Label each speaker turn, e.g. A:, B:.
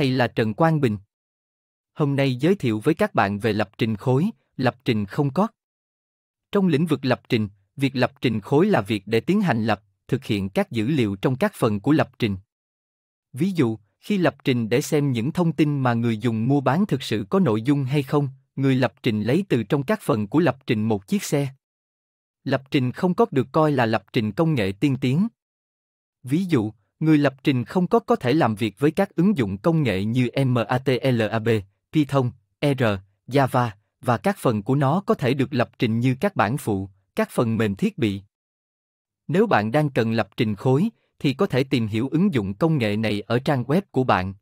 A: hay là Trần Quang Bình. Hôm nay giới thiệu với các bạn về lập trình khối, lập trình không có Trong lĩnh vực lập trình, việc lập trình khối là việc để tiến hành lập, thực hiện các dữ liệu trong các phần của lập trình. Ví dụ, khi lập trình để xem những thông tin mà người dùng mua bán thực sự có nội dung hay không, người lập trình lấy từ trong các phần của lập trình một chiếc xe. Lập trình không có được coi là lập trình công nghệ tiên tiến. Ví dụ, Người lập trình không có có thể làm việc với các ứng dụng công nghệ như MATLAB, Python, R, Java, và các phần của nó có thể được lập trình như các bản phụ, các phần mềm thiết bị. Nếu bạn đang cần lập trình khối, thì có thể tìm hiểu ứng dụng công nghệ này ở trang web của bạn